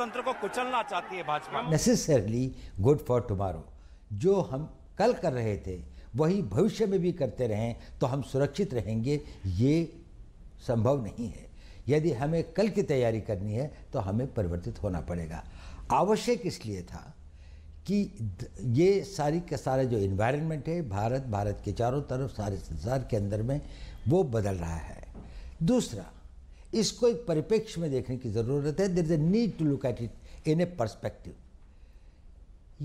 लोकतंत्र को कुचलना चाहती है Bhajpa necessarily good for tomorrow जो हम कल कर रहे थे वही भविष्य में भी करते रहें तो हम सुरक्षित रहेंगे ये संभव नहीं है यदि हमें कल की तैयारी करनी है तो हमें परिवर्तित होना पड़ेगा आवश्यक इसलिए था कि ये सारी का सारा जो इन्वायरमेंट है भारत भारत के चारों तरफ सारे संसार के अंदर में वो बदल रहा है दूसरा इसको एक परिपेक्ष में देखने की ज़रूरत है there is a need to look at it in a perspective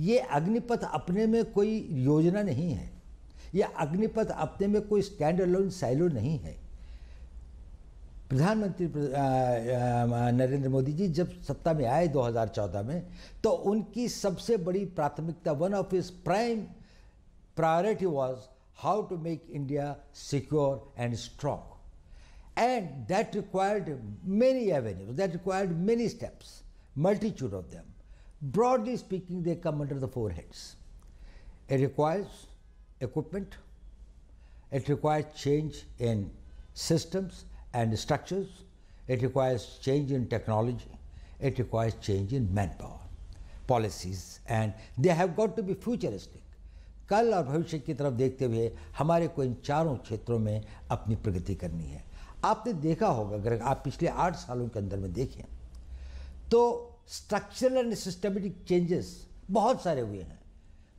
ये अग्निपथ अपने में कोई योजना नहीं है यह अग्निपथ अपने में कोई स्टैंड अलोन साइलो नहीं है प्रधानमंत्री नरेंद्र मोदी जी जब सत्ता में आए 2014 में तो उनकी सबसे बड़ी प्राथमिकता one of is prime priority was how to make India secure and strong And that required many avenues, that required many steps, multitude of them. Broadly speaking, they come under the four heads. It requires equipment, it requires change in systems and structures, it requires change in technology, it requires change in manpower, policies, and they have got to be futuristic. कल और भविष्य की तरफ देखते हुए हमारे को इन चारों क्षेत्रों में अपनी प्रगति करनी है आपने देखा होगा अगर आप पिछले आठ सालों के अंदर में देखें तो स्ट्रक्चरल एंड सिस्टमेटिक चेंजेस बहुत सारे हुए हैं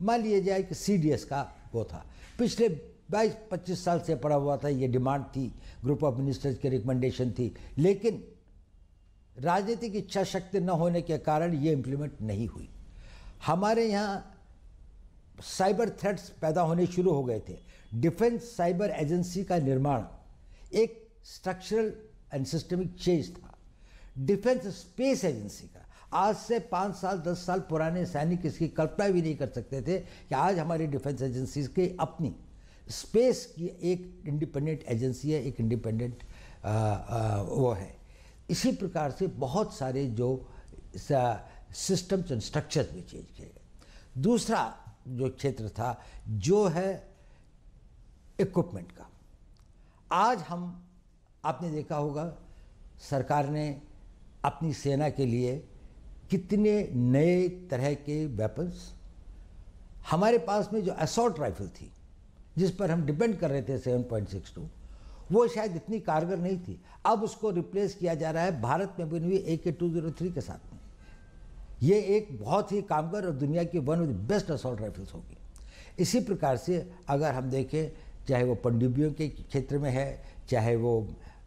मान लिया जाए कि सी का वो था पिछले 22-25 साल से पड़ा हुआ था ये डिमांड थी ग्रुप ऑफ मिनिस्टर्स की रिकमेंडेशन थी लेकिन राजनीतिक इच्छा शक्ति न होने के कारण ये इम्प्लीमेंट नहीं हुई हमारे यहाँ साइबर थ्रेट्स पैदा होने शुरू हो गए थे डिफेंस साइबर एजेंसी का निर्माण एक स्ट्रक्चरल एंड सिस्टमिक चेंज था डिफेंस स्पेस एजेंसी का आज से पाँच साल दस साल पुराने सैनिक इसकी कल्पना भी नहीं कर सकते थे कि आज हमारी डिफेंस एजेंसीज की अपनी स्पेस की एक इंडिपेंडेंट एजेंसी है एक इंडिपेंडेंट वो है इसी प्रकार से बहुत सारे जो सिस्टम्स एंड स्ट्रक्चर्स भी चेंज किए गए दूसरा जो क्षेत्र था जो है इक्विपमेंट का आज हम आपने देखा होगा सरकार ने अपनी सेना के लिए कितने नए तरह के वेपन्स हमारे पास में जो असॉल्ट राइफल थी जिस पर हम डिपेंड कर रहे थे सेवन पॉइंट सिक्स टू वो शायद इतनी कारगर नहीं थी अब उसको रिप्लेस किया जा रहा है भारत में बनी हुई ए के टू जीरो थ्री के साथ में ये एक बहुत ही कामगर और दुनिया की one of the best assault rifles होगी इसी प्रकार से अगर हम देखें चाहे वो पंडुबियों के क्षेत्र में है चाहे वो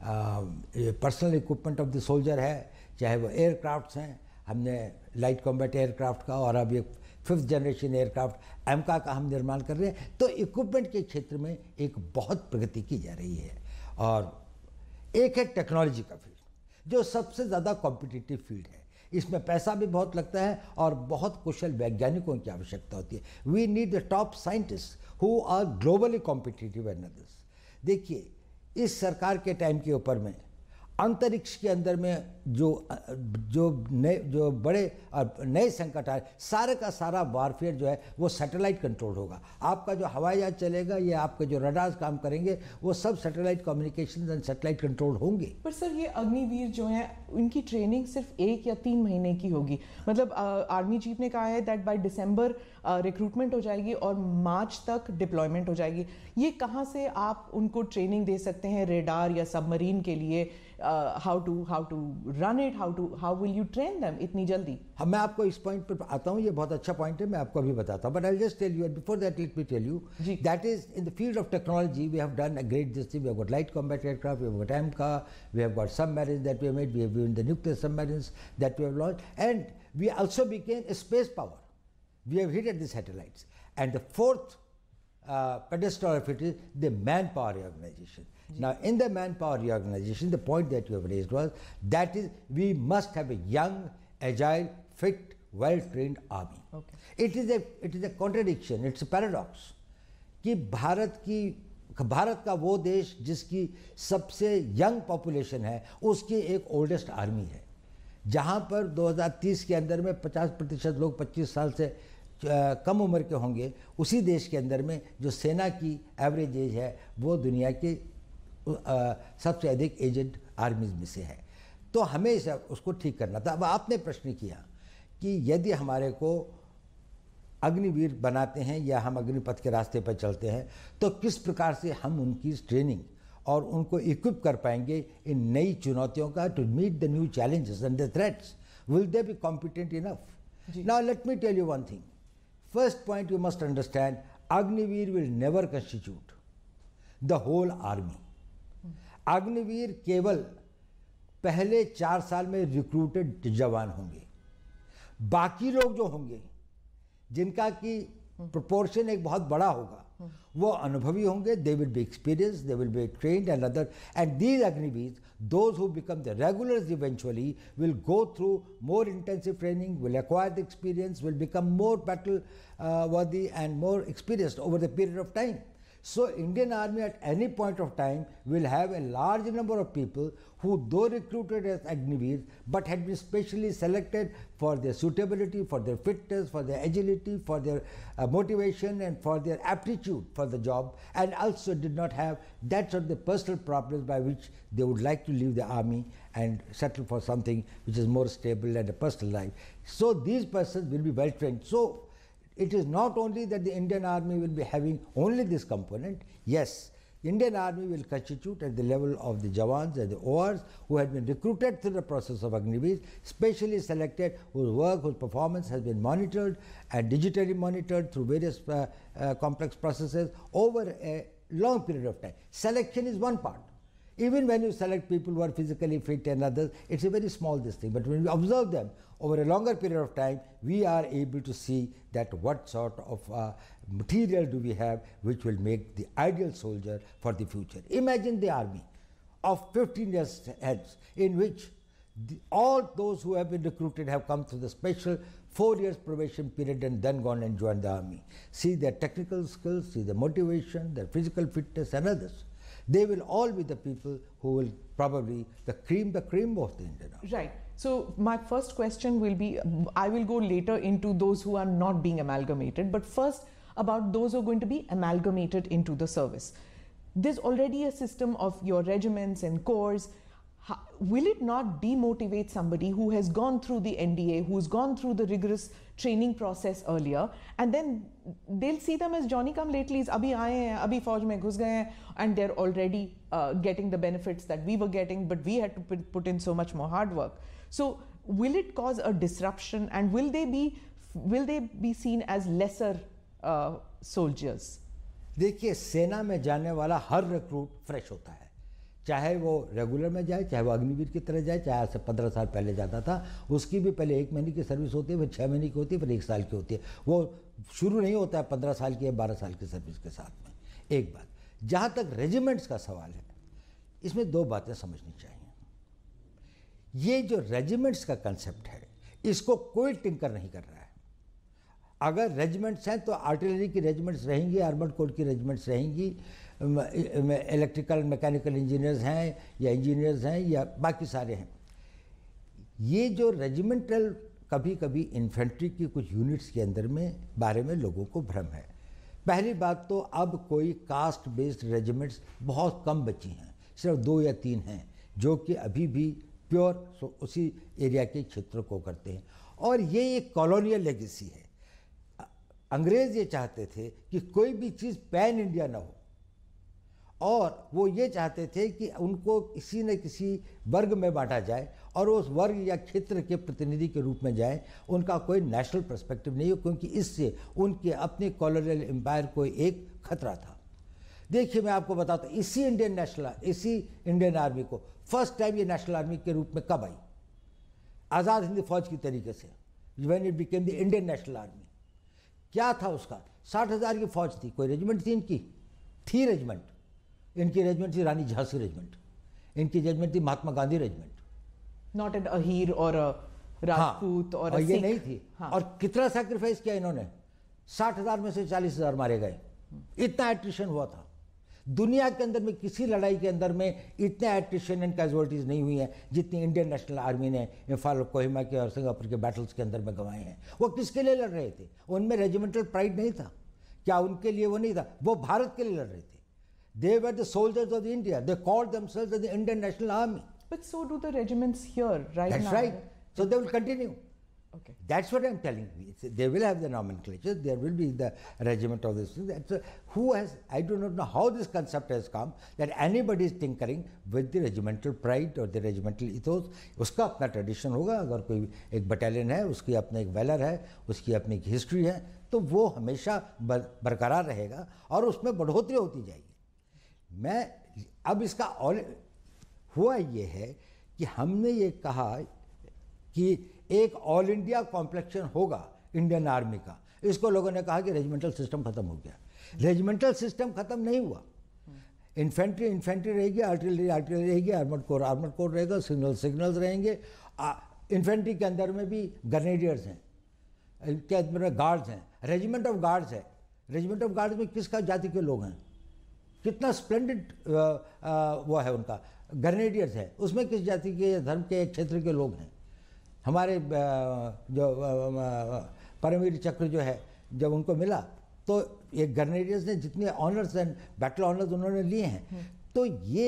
personal equipment of the soldier है चाहे वो एयरक्राफ्ट्स हैं हमने लाइट कॉम्बैट एयरक्राफ्ट का और अब एक फिफ्थ जनरेशन एयरक्राफ्ट एमका का हम निर्माण कर रहे हैं तो इक्विपमेंट के क्षेत्र में एक बहुत प्रगति की जा रही है और एक है टेक्नोलॉजी का फील्ड जो सबसे ज़्यादा कॉम्पिटिटिव फील्ड है इसमें पैसा भी बहुत लगता है और बहुत कुशल वैज्ञानिकों की आवश्यकता होती है we need the top scientist who are globally competitive and others देखिए इस सरकार के टाइम के ऊपर में अंतरिक्ष के अंदर में जो जो नए जो बड़े नए संकट आए सारे का सारा वारफेयर जो है वो सैटेलाइट कंट्रोल होगा आपका जो हवाई जहाज चलेगा या आपके जो रडार्स काम करेंगे वो सब satellite communication and satellite control होंगे पर सर ये अग्निवीर जो है उनकी ट्रेनिंग सिर्फ एक या तीन महीने की होगी मतलब आ, आर्मी चीफ ने कहा है दैट बाई डिसम्बर रिक्रूटमेंट हो जाएगी और मार्च तक डिप्लॉयमेंट हो जाएगी ये कहाँ से आप उनको ट्रेनिंग दे सकते हैं रेडार या सबमरीन के लिए Uh, how to how to run it how to how will you train them itni jaldi hum main aapko point par aata hu ye bahut point hai main aapko abhi batata but i'll just tell you and before that let me tell you that is in the field of technology we have done a great system we have got light combat aircraft we have got amca we have got submarines that we have made we have even the nuclear submarines that we have launched and we also became a space power we have hit at the satellites and the fourth uh, pedestal of it is the manpower organization Now, in the manpower reorganization, the point that you have raised was that is, we must have a young, agile, fit, well-trained army. Okay. It is a it is a contradiction. It's a paradox कि भारत की भारत का वो देश जिसकी सबसे young population है उसकी एक ओल्डेस्ट आर्मी है जहाँ पर 2030 के अंदर में 50 प्रतिशत लोग 25 साल से कम उम्र के होंगे उसी देश के अंदर में जो सेना की एवरेज एज है वो दुनिया के सबसे अधिक एजेंट आर्मीज में से है तो हमें उसको ठीक करना था अब आपने प्रश्न किया कि यदि हमारे को अग्निवीर बनाते हैं या हम अग्निपथ के रास्ते पर चलते हैं तो किस प्रकार से हम उनकी ट्रेनिंग और उनको इक्विप कर पाएंगे इन नई चुनौतियों का to meet the new challenges and the threats will they be competent enough now let me tell you one thing first point you must understand Agniveer will never constitute the whole army Agniveer केवल पहले चार साल में recruited जवान होंगे बाकी लोग जो होंगे जिनका कि प्रोपोर्शन एक बहुत बड़ा होगा वो अनुभवी होंगे they will be experience they will be train and other and these Agniveer those who become the regular eventually will go through more intensive training will acquire the experience will become more battle worthy and more experience over the period of time So Indian army at any point of time will have a large number of people who though recruited as Agnivis but had been specially selected for their suitability, for their fitness, for their agility, for their uh, motivation and for their aptitude for the job and also did not have that sort of personal problems by which they would like to leave the army and settle for something which is more stable and a personal life. So these persons will be well trained. So it is not only that the Indian army will be having only this component, yes, Indian army will constitute at the level of the Jawans and the ORs who had been recruited through the process of Agnivis, specially selected, whose work, whose performance has been monitored and digitally monitored through various uh, uh, complex processes over a long period of time. Selection is one part. Even when you select people who are physically fit and others, it's a very small this thing. But when you observe them over a longer period of time we are able to see that what sort of uh, material do we have which will make the ideal soldier for the future. Imagine the army of 15 years hence in which the, all those who have been recruited have come through the special four years probation period and then gone and joined the army. See their technical skills, see their motivation, their physical fitness and others. They will all be the people who will probably the cream, the cream of the Indian army. Right. So my first question will be, I will go later into those who are not being amalgamated, but first about those who are going to be amalgamated into the service. There's already a system of your regiments and corps. will it not demotivate somebody who has gone through the NDA, who's gone through the rigorous training process earlier, and then they'll see them as Johnny come lately, abhi aaye hai, abhi fauj mein ghus hai, and they're already uh, getting the benefits that we were getting, but we had to put in so much more hard work. So will it cause a disruption and will they be will they be seen as lesser uh, soldiers? देखिए सेना में जाने वाला हर recruit fresh होता है चाहे वो regular में जाए चाहे वो अग्निवीर की तरह जाए चाहे आज से पंद्रह साल पहले जाता था उसकी भी पहले एक महीने की सर्विस होती है फिर छः महीने की होती है फिर एक साल की होती है वो शुरू नहीं होता है पंद्रह साल की या बारह साल की सर्विस के साथ में एक बात जहाँ तक रेजिमेंट्स का सवाल है इसमें दो बातें समझनी चाहिए ये जो रेजिमेंट्स का कंसेप्ट है इसको कोई टिंकर नहीं कर रहा है अगर रेजिमेंट्स हैं तो आर्टिलरी की रेजिमेंट्स रहेंगी आर्मड कोर की रेजिमेंट्स रहेंगी इलेक्ट्रिकल मैकेनिकल इंजीनियर्स हैं या इंजीनियर्स हैं या बाकी सारे हैं ये जो रेजिमेंटल कभी कभी इन्फेंट्री की कुछ यूनिट्स के अंदर में बारे में लोगों को भ्रम है पहली बात तो अब कोई कास्ट बेस्ड रेजिमेंट्स बहुत कम बची हैं सिर्फ दो या तीन हैं जो कि अभी भी प्योर सो उसी एरिया के क्षेत्र को करते हैं और ये एक कॉलोनियल लेगेसी है अंग्रेज ये चाहते थे कि कोई भी चीज़ पैन इंडिया ना हो और वो ये चाहते थे कि उनको किसी न किसी वर्ग में बांटा जाए और उस वर्ग या क्षेत्र के प्रतिनिधि के रूप में जाए उनका कोई नेशनल परस्पेक्टिव नहीं हो क्योंकि इससे उनके अपने कॉलोनियल एम्पायर को एक खतरा था देखिए मैं आपको बताता हूँ इसी इंडियन नेशनल इसी इंडियन आर्मी को फर्स्ट टाइम ये नेशनल आर्मी के रूप में कब आई आज़ाद हिंद फौज की तरीके से when it became the Indian National Army क्या था उसका साठ हज़ार की फौज थी कोई रेजिमेंट थी इनकी थी रेजिमेंट इनकी रेजिमेंट थी रानी झांसी रेजिमेंट इनकी रेजिमेंट थी Mahatma Gandhi regiment not an Ahir और राजपूत हाँ, और, और ये नहीं थी हाँ. और कितना सेक्रीफाइस किया इन्होंने साठ हज़ार में से चालीस हज़ार मारे गए इतना एट्रिशन हुआ था दुनिया के अंदर में किसी लड़ाई के अंदर में इतने एट्रिशन एंड कैजुअलिटीज़ नहीं हुई हैं जितनी इंडियन नेशनल आर्मी ने इम्फाल कोहिमा के और सिंगापुर के बैटल्स के अंदर में गंवाए हैं वो किसके लिए लड़ रहे थे उनमें रेजिमेंटल प्राइड नहीं था क्या उनके लिए वो नहीं था वो भारत के लिए लड़ रहे थे they were the soldiers of India they call themselves Indian National Army. But so so the regiments here right That's right That's right. So they Okay. That's what I'm telling you. It's, they will have the nomenclature. There will be the regiment of this. That's a, who has? I do not know how this concept has come that anybody is tinkering with the regimental pride or the regimental ethos. Uska apna tradition hoga, agar koi ek battalion hai, uski apna ek valor hai, uski अपनी ek history hai, to wo hamesha बर, बरकरार रहेगा और उसमें बढ़ोतरी होती जाएगी मैं ab iska all, हुआ ये है कि हमने ये कहा कि एक ऑल इंडिया कॉम्प्लेक्शन होगा इंडियन आर्मी का इसको लोगों ने कहा कि रेजिमेंटल सिस्टम खत्म हो गया रेजिमेंटल सिस्टम खत्म नहीं हुआ इन्फेंट्री इन्फेंट्री रहेगी आर्टिलरी आर्टिलरी रहेगी आर्मड कोर आर्मड कोर रहेगा सिग्नल सिग्नल्स रहेंगे इन्फेंट्री के अंदर में भी ग्रेनेडियर्स हैं के अंदर में गार्ड्स हैं रेजिमेंट ऑफ गार्ड्स है रेजिमेंट ऑफ गार्ड्स में किसका जाति के लोग हैं कितना स्प्लेंडेड वो है उनका ग्रेनेडियर्स है उसमें किस जाति के धर्म के क्षेत्र के लोग हैं हमारे जो परमवीर चक्र जो है जब उनको मिला तो ये ग्रेनेडियर्स ने जितने ऑनर्स एंड बैटल ऑनर्स उन्होंने लिए हैं हम्म। तो ये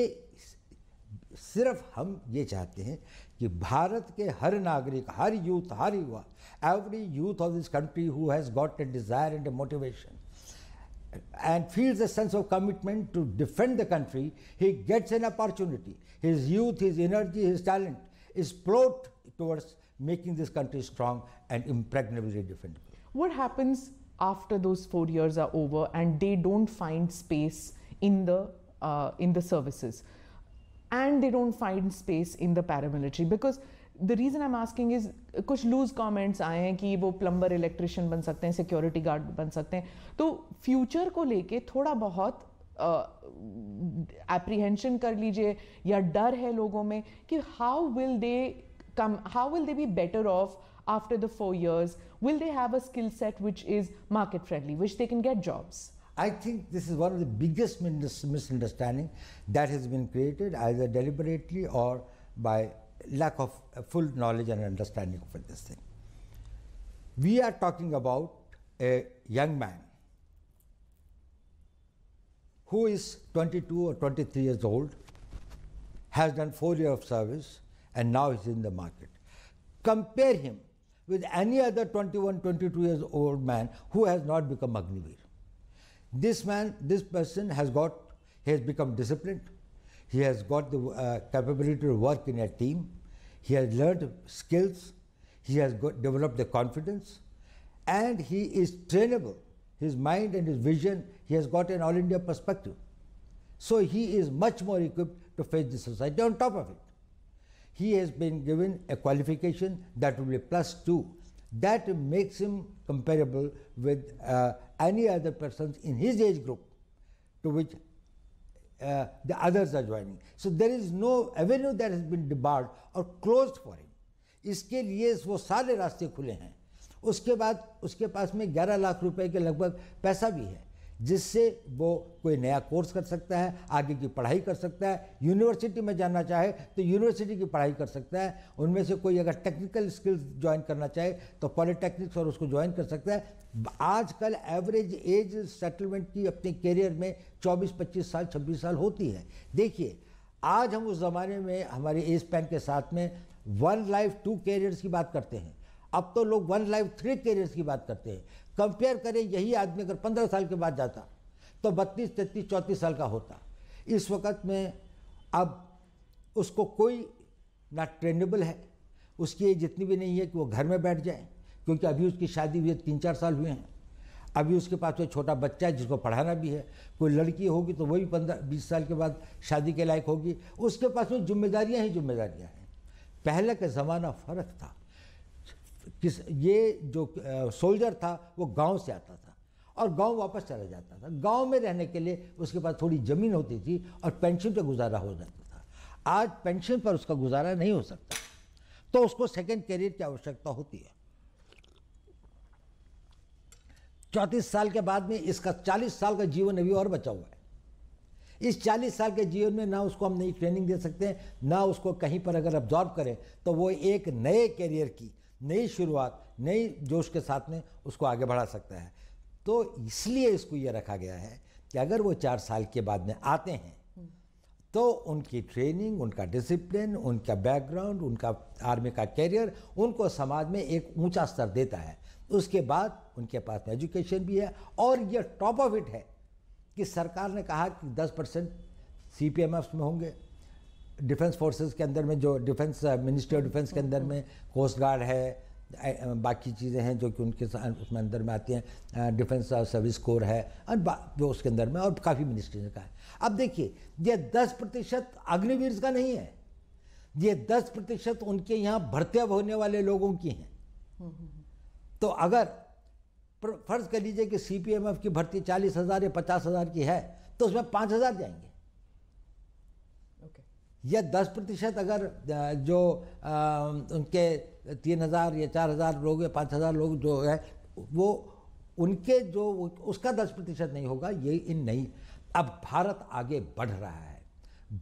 सिर्फ हम ये चाहते हैं कि भारत के हर नागरिक हर यूथ हर युवा every youth of this country who has got a desire and a motivation and feels a sense of commitment to defend the country he gets an opportunity his youth his energy his talent is प्रोट towards making this country strong and impregnably defendable. What happens after those four years are over and they don't find space in the uh, in the services, and they don't find space in the paramilitary because the reason I'm asking is, is कुछ loose comments आए हैं कि वो plumber electrician बन सकते हैं security guard बन सकते हैं तो फ्यूचर को लेके थोड़ा बहुत एप्रीहेंशन uh, कर लीजिए या डर है लोगों में कि how will they come how will they be better off after the 4 years will they have a skill set which is market friendly which they can get jobs I think this is one of the biggest misunderstanding that has been created either deliberately or by lack of full knowledge and understanding of this thing. We are talking about a young man who is 22 or 23 years old, has done four years of service, and now he's in the market. Compare him with any other 21, 22 years old man who has not become Agnivir. This man, this person has got, he has become disciplined. He has got the uh, capability to work in a team. He has learned skills. He has got, developed the confidence. And he is trainable. His mind and his vision, he has got an all India perspective. So he is much more equipped to face the society on top of it he has been given a qualification that will be plus two. That makes him comparable with uh, any other persons in his age group to which uh, the others are joining. So there is no avenue that has been debarred or closed for him. इसके लिए वो सारे रास्ते खुले हैं उसके बाद उसके पास में 11 लाख रुपए के लगभग पैसा भी है जिससे वो कोई नया कोर्स कर सकता है आगे की पढ़ाई कर सकता है यूनिवर्सिटी में जाना चाहे तो यूनिवर्सिटी की पढ़ाई कर सकता है उनमें से कोई अगर टेक्निकल स्किल्स ज्वाइन करना चाहे तो पॉलिटेक्निक्स और उसको ज्वाइन कर सकता है आजकल एवरेज एज सेटलमेंट की अपने करियर में 24-25 साल 26 साल होती है देखिए आज हम उस ज़माने में हमारे एज पैन के साथ में वन लाइफ टू कैरियर्स की बात करते हैं अब तो लोग वन लाइफ थ्री कैरियर्स की बात करते हैं कंपेयर करें यही आदमी अगर पंद्रह साल के बाद जाता तो बत्तीस तैतीस चौंतीस साल का होता इस वक्त में अब उसको कोई ना ट्रेनेबल है उसकी ये जितनी भी नहीं है कि वो घर में बैठ जाए क्योंकि अभी उसकी शादी हुई तीन चार साल हुए हैं अभी उसके पास कोई छोटा बच्चा है जिसको पढ़ाना भी है कोई लड़की होगी तो वो भी पंद्रह बीस साल के बाद शादी के लायक होगी उसके पास में जिम्मेदारियाँ ही जिम्मेदारियाँ हैं पहले का ज़माना फ़र्क था किस ये जो सोल्जर था वो गांव से आता था और गांव वापस चला जाता था गांव में रहने के लिए उसके पास थोड़ी ज़मीन होती थी और पेंशन पे गुजारा हो जाता था आज पेंशन पर उसका गुजारा नहीं हो सकता तो उसको सेकेंड करियर की आवश्यकता होती है चौंतीस साल के बाद में इसका चालीस साल का जीवन अभी और बचा हुआ है इस चालीस साल के जीवन में ना उसको हम नई ट्रेनिंग दे सकते हैं ना उसको कहीं पर अगर ऑब्जॉर्व करें तो वो एक नए कैरियर की नई शुरुआत नई जोश के साथ में उसको आगे बढ़ा सकता है तो इसलिए इसको ये रखा गया है कि अगर वो चार साल के बाद में आते हैं तो उनकी ट्रेनिंग उनका डिसिप्लिन उनका बैकग्राउंड उनका आर्मी का कैरियर उनको समाज में एक ऊंचा स्तर देता है उसके बाद उनके पास में एजुकेशन भी है और ये टॉप ऑफ इट है कि सरकार ने कहा कि 10 परसेंट सी में होंगे डिफेंस फोर्सेस के अंदर में जो डिफेंस मिनिस्ट्री ऑफ डिफेंस के अंदर में कोस्ट गार्ड है बाकी चीज़ें हैं जो कि उनके उसमें अंदर में आती हैं डिफेंस सर्विस कोर है और जो उसके अंदर में और काफ़ी मिनिस्ट्री का है अब देखिए ये दस प्रतिशत अग्निवीर का नहीं है ये दस प्रतिशत उनके यहाँ भर्ती होने वाले लोगों की हैं तो अगर फर्ज कर लीजिए कि सी की भर्ती चालीस हज़ार या पचास हज़ार की है तो उसमें पाँच हज़ार जाएंगे या दस प्रतिशत अगर जो आ, उनके तीन हज़ार या चार हज़ार लोग या पाँच हज़ार लोग जो है वो उनके जो उसका दस प्रतिशत नहीं होगा ये इन नहीं अब भारत आगे बढ़ रहा है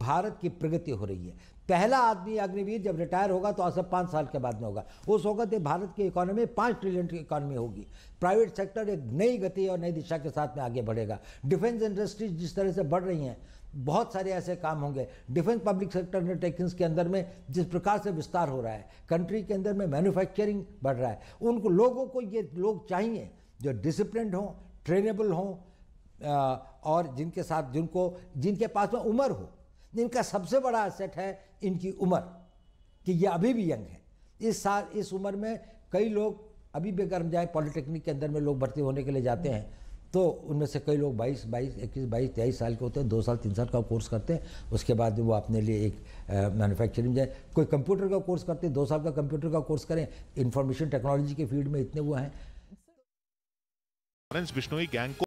भारत की प्रगति हो रही है पहला आदमी अग्निवीर जब रिटायर होगा तो असर पाँच साल के बाद में होगा उस होगा तो भारत की इकोनॉमी पाँच ट्रिलियन की इकोनॉमी होगी प्राइवेट सेक्टर एक नई गति और नई दिशा के साथ में आगे बढ़ेगा डिफेंस इंडस्ट्रीज जिस तरह से बढ़ रही हैं बहुत सारे ऐसे काम होंगे डिफेंस पब्लिक सेक्टर अंडरटेकिंग्स के अंदर में जिस प्रकार से विस्तार हो रहा है कंट्री के अंदर में मैन्युफैक्चरिंग बढ़ रहा है उनको लोगों को ये लोग चाहिए जो डिसिप्लिन हों ट्रेनेबल हों और जिनके साथ जिनको जिनके पास में उम्र हो जिनका सबसे बड़ा एसेट है इनकी उम्र कि ये अभी भी यंग है इस साल इस उम्र में कई लोग अभी भी हम जाए पॉलिटेक्निक के अंदर में लोग भर्ती होने के लिए जाते हैं तो उनमें से कई लोग 22, 22, 21, 22, 23 साल के होते हैं दो साल तीन साल का कोर्स करते हैं उसके बाद वो अपने लिए एक मैन्युफैक्चरिंग जाए कोई कंप्यूटर का कोर्स करते हैं दो साल का कंप्यूटर का कोर्स करें इंफॉर्मेशन टेक्नोलॉजी के फील्ड में इतने वो हैं बिश्नोई गैंग को